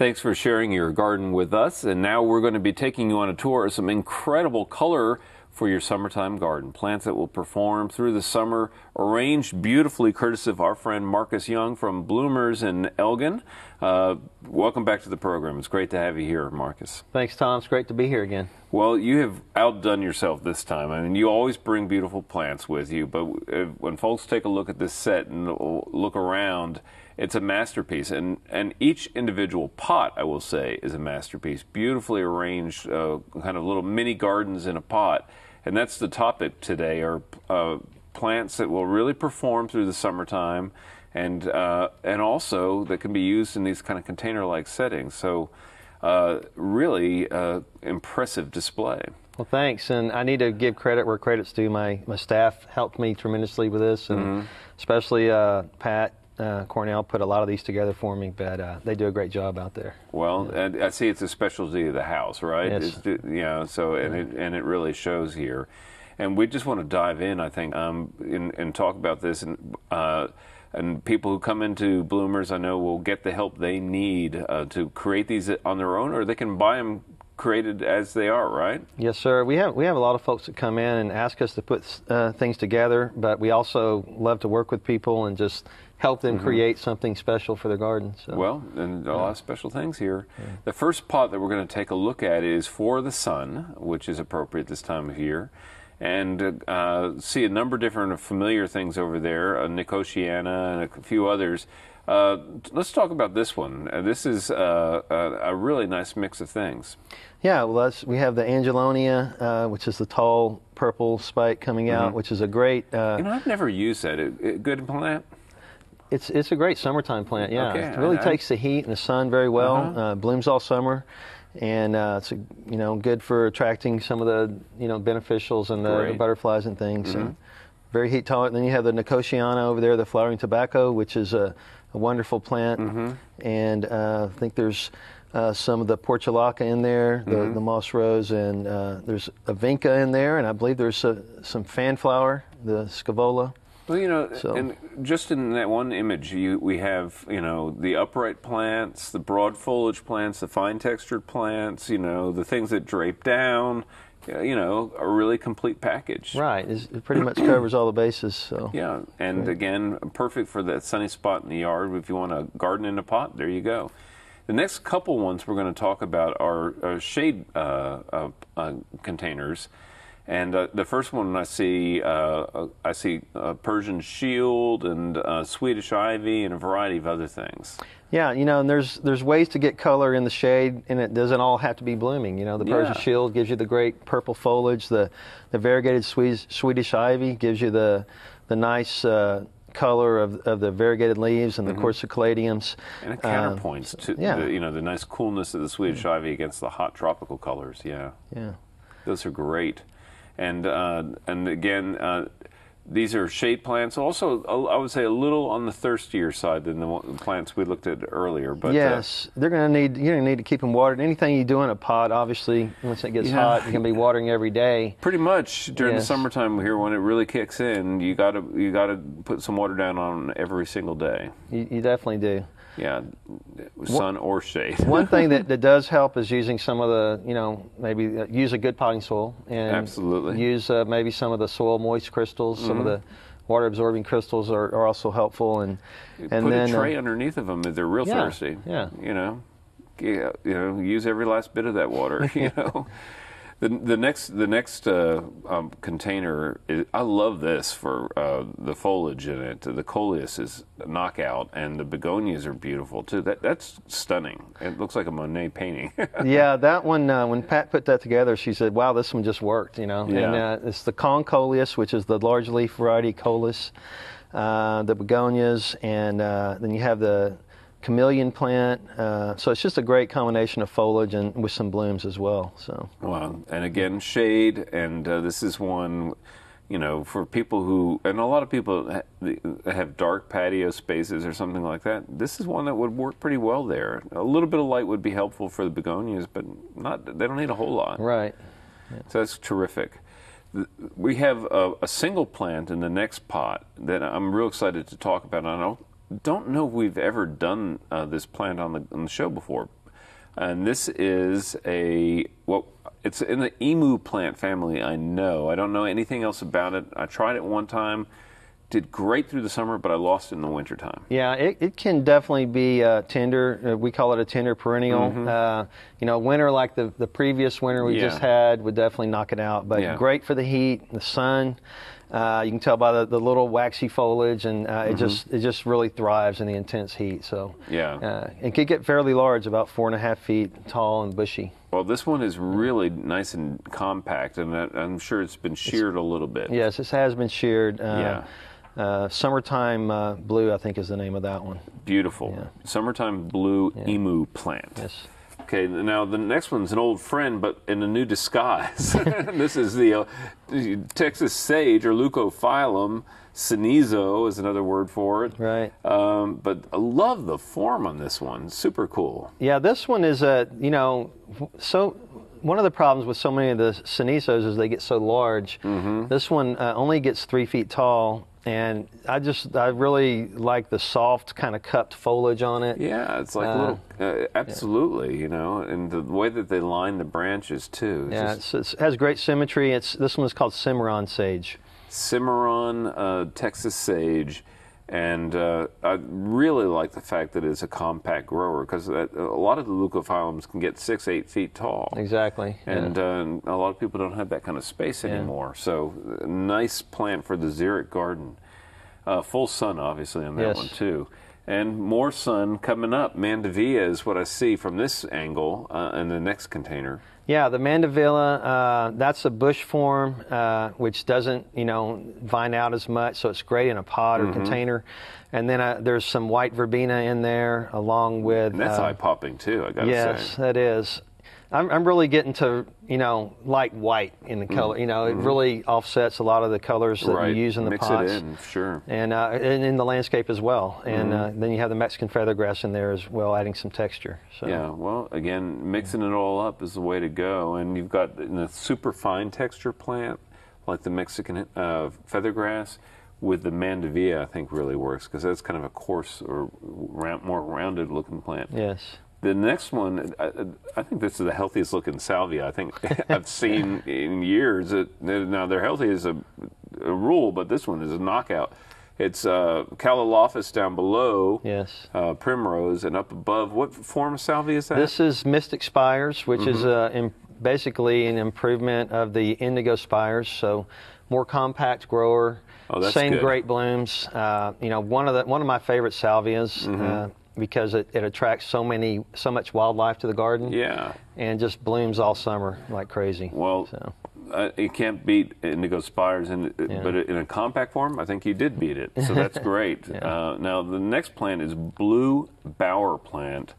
Thanks for sharing your garden with us. And now we're going to be taking you on a tour of some incredible color for your summertime garden. Plants that will perform through the summer, arranged beautifully courtesy of our friend Marcus Young from Bloomers in Elgin. Uh, welcome back to the program. It's great to have you here, Marcus. Thanks, Tom. It's great to be here again. Well, you have outdone yourself this time. I mean, you always bring beautiful plants with you, but uh, when folks take a look at this set and look around, it's a masterpiece, and and each individual pot, I will say, is a masterpiece. Beautifully arranged, uh, kind of little mini gardens in a pot, and that's the topic today. Are uh, plants that will really perform through the summertime, and uh, and also that can be used in these kind of container-like settings. So, uh, really uh, impressive display. Well, thanks, and I need to give credit where credit's due. My my staff helped me tremendously with this, and mm -hmm. especially uh, Pat uh, Cornell put a lot of these together for me, but uh, they do a great job out there. Well, yeah. I see it's a specialty of the house, right? It's, you know, so and it and it really shows here, and we just want to dive in, I think, um, and, and talk about this and. Uh, and people who come into bloomers, I know, will get the help they need uh, to create these on their own, or they can buy them created as they are, right? Yes, sir. We have we have a lot of folks that come in and ask us to put uh, things together, but we also love to work with people and just help them mm-hmm. create something special for their garden. So. Well, and a yeah. lot of special things here. Yeah. The first pot that we're going to take a look at is for the sun, which is appropriate this time of year. And uh, see a number of different familiar things over there, uh, Nicotiana and a few others. Uh, let's talk about this one. Uh, this is a, uh, uh, a, really nice mix of things. Yeah, well, we have the Angelonia, which is the tall purple spike coming mm-hmm. out, which is a great. you know, I've never used that. It, it, good plant. It's it's a great summertime plant. Yeah, okay, it really I, takes the heat and the sun very well. Uh-huh. Uh, blooms all summer, and uh, it's you know good for attracting some of the you know beneficials and the, the butterflies and things. Mm-hmm. So very heat tolerant. Then you have the Nicotiana over there, the flowering tobacco, which is a, a wonderful plant. Mm-hmm. And uh, I think there's uh, some of the portulaca in there, the, mm-hmm. the moss rose, and uh, there's a vinca in there, and I believe there's a, some fanflower, the scavolum. Well, you know, so. and just in that one image, you, we have you know the upright plants, the broad foliage plants, the fine textured plants. You know, the things that drape down. You know, a really complete package. Right, it pretty much covers all the bases. So yeah, and right. again, perfect for that sunny spot in the yard. If you want a garden in a pot, there you go. The next couple ones we're going to talk about are, are uh, shade uh, uh, uh, containers and uh, the first one I see, uh, I see uh, Persian shield and uh, Swedish ivy and a variety of other things. Yeah, you know, and there's there's ways to get color in the shade, and it doesn't all have to be blooming. You know, the Persian yeah. shield gives you the great purple foliage. The the variegated Swedish, Swedish ivy gives you the the nice uh, color of, of the variegated leaves and the mm-hmm. caladiums. And it um, counterpoints uh, to yeah. the, you know the nice coolness of the Swedish mm-hmm. ivy against the hot tropical colors. Yeah. Yeah. Those are great and uh, and again. Uh, these are shade plants. Also, I would say a little on the thirstier side than the plants we looked at earlier. But uh, yes, uh, they're going to need you're going to need to keep them watered. Anything you do in a pot, obviously, once it gets yeah. hot, you're going to be watering every day. Pretty much during yes. the summertime here, when it really kicks in, you got to you got to put some water down on every single day. You, you definitely do. Yeah, sun or shade. one thing that, that does help is using some of the, you know, maybe uh, use a good potting soil and absolutely use uh, maybe some of the soil moist crystals, mm-hmm. some of mm-hmm. the water absorbing crystals are, are, also helpful and and put then, a uh, tray uh, underneath of them if they're real yeah, thirsty. Yeah, you know, you know, use every last bit of that water. You know. The, the next the next uh, um, container, is, I love this for uh, the foliage in it. The coleus is knockout, and the begonias are beautiful too. That that's stunning. It looks like a Monet painting. yeah, that one. Uh, when Pat put that together, she said, "Wow, this one just worked." You know, yeah. and uh, it's the con coleus which is the large leaf variety coleus, uh, the begonias, and uh, then you have the chameleon plant. Uh, so it's just a great combination of foliage and with some blooms as well. So wow, and again shade, and uh, this is one. You know, for people who, and a lot of people have dark patio spaces or something like that, this is one that would work pretty well there. A little bit of light would be helpful for the begonias, but not, they don't need a whole lot. Right. Yeah. So that's terrific we have a, a, single plant in the next pot that I'm real excited to talk about. I don't don't know if we've ever done uh, this plant on the, on the show before. And this is a, well, it's in the emu plant family, I know. I don't know anything else about it. I tried it one time, did great through the summer, but I lost it in the wintertime. Yeah, it, it can definitely be uh, tender. Uh, we call it a tender perennial. Mm-hmm. Uh, you know, winter like the, the previous winter we yeah. just had would definitely knock it out, but yeah. great for the heat, the sun. Uh, you can tell by the, the little waxy foliage, and uh, it mm-hmm. just it just really thrives in the intense heat. So yeah, uh, it could get fairly large, about four and a half feet tall and bushy. Well, this one is really nice and compact, and I'm sure it's been sheared it's, a little bit. Yes, this has been sheared. Uh, yeah. Uh, summertime uh, blue, I think, is the name of that one. Beautiful. Yeah. Summertime blue yeah. emu plant. Yes. Okay, now the next one's an old friend, but in a new disguise. this is the uh, Texas sage or leucophyllum. Cenizo is another word for it. Right. Um, but I love the form on this one. Super cool. Yeah, this one is a, you know, so one of the problems with so many of the cenizos is they get so large. Mm -hmm. This one uh, only gets three feet tall and I just I really like the soft kind of cupped foliage on it. Yeah, it's like uh, little uh, absolutely, yeah. you know, and the way that they line the branches too. It's yeah, just, it's, it has great symmetry. It's this one is called Cimarron sage. Cimarron uh, Texas sage and uh, I really like the fact that it's a compact grower because a lot of the leucophyllums can get six, eight feet tall. Exactly. And yeah. uh, a lot of people don't have that kind of space anymore. Yeah. So, nice plant for the xeric garden. Uh, full sun, obviously, on that yes. one, too and more sun coming up. Mandevilla is what I see from this angle uh, in the next container. Yeah, the mandevilla, uh, that's a bush form, uh, which doesn't, you know, vine out as much, so it's great in a pot or mm-hmm. container. And then uh, there's some white verbena in there, along with. And that's uh, eye popping too. I gotta yes, say. Yes, that is. I'm, I'm really getting to you know light white in the mm. color. mm You know, it mm really offsets a lot of the colors that right. you use in the Mix pots. In, sure. And, uh, and in the landscape as well. And mm uh, then you have the Mexican feathergrass in there as well, adding some texture. So. Yeah. Well, again, mixing it all up is the way to go. And you've got a super fine texture plant like the Mexican uh, feathergrass with the mandevilla, I think really works because that's kind of a coarse or round, more rounded looking plant. Yes. The next one, I, I, think this is the healthiest looking salvia I think I've seen in years. It, now they're healthy as a, a, rule, but this one is a knockout. It's uh, down below, yes, uh, primrose, and up above. What form of salvia is that? This is mystic spires, which mm-hmm. is uh, in, basically an improvement of the indigo spires. So more compact grower. Oh, same good. great blooms. Uh, you know, one of the one of my favorite salvias. Mm-hmm. Uh, because it, it, attracts so many so much wildlife to the garden. Yeah, and just blooms all summer like crazy. Well, so. uh, it can't beat indigo spires, in, uh, yeah. but in a compact form, I think you did beat it. So that's great. yeah. uh, now the next plant is blue bower plant,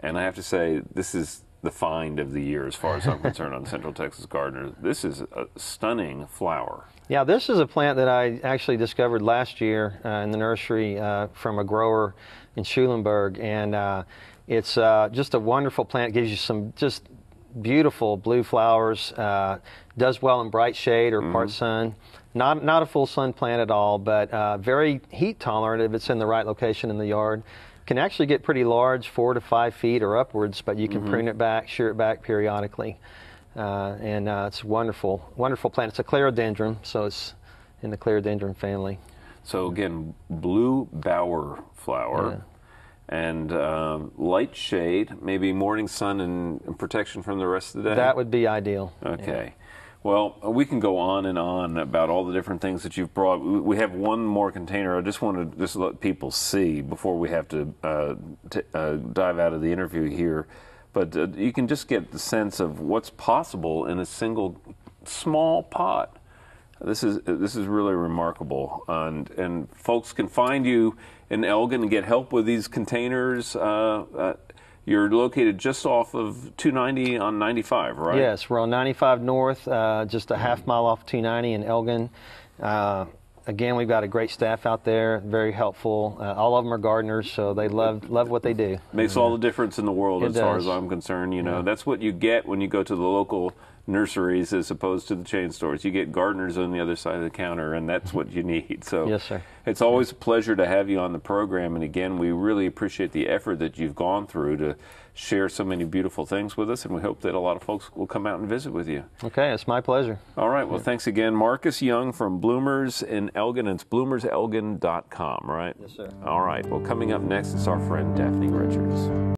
and I have to say this is the find of the year, as far as I'm concerned, on Central Texas Gardener. This is a stunning flower. Yeah, this is a plant that I actually discovered last year uh, in the nursery uh, from a grower in Schulenburg, and uh, it's uh, just a wonderful plant. It gives you some just beautiful blue flowers. Uh, does well in bright shade or mm-hmm. part sun. Not not a full sun plant at all, but uh, very heat tolerant if it's in the right location in the yard can actually get pretty large, four to five feet or upwards, but you can mm-hmm. prune it back, shear it back periodically. Uh, and uh, it's wonderful, wonderful plant. It's a clerodendron, so it's in the clerodendron family. So again, blue bower flower. Yeah. And um, light shade, maybe morning sun and protection from the rest of the day. That would be ideal. Okay. Yeah. Well, uh, we can go on and on about all the different things that you've brought. We have one more container. I just want to just let people see before we have to uh, t- uh, dive out of the interview here. But uh, you can just get the sense of what's possible in a single small pot. This is uh, this is really remarkable, and and folks can find you in Elgin and get help with these containers. Uh, you're located just off of 290 on 95, right? Yes, we're on 95 North, uh, just a half mile off 290 in Elgin. Uh, again, we've got a great staff out there, very helpful. Uh, all of them are gardeners, so they love love what they do. Makes all the difference in the world, it as does. far as I'm concerned. You know, yeah. that's what you get when you go to the local nurseries as opposed to the chain stores. You get gardeners on the other side of the counter, and that's what you need. So, yes, sir. It's always a pleasure to have you on the program. And again, we really appreciate the effort that you've gone through to share so many beautiful things with us, and we hope that a lot of folks will come out and visit with you. Okay, it's my pleasure. All right, well, thanks again. Marcus Young from Bloomers in Elgin. It's bloomerselgin.com, right? Yes, sir. All right, well, coming up next is our friend Daphne Richards.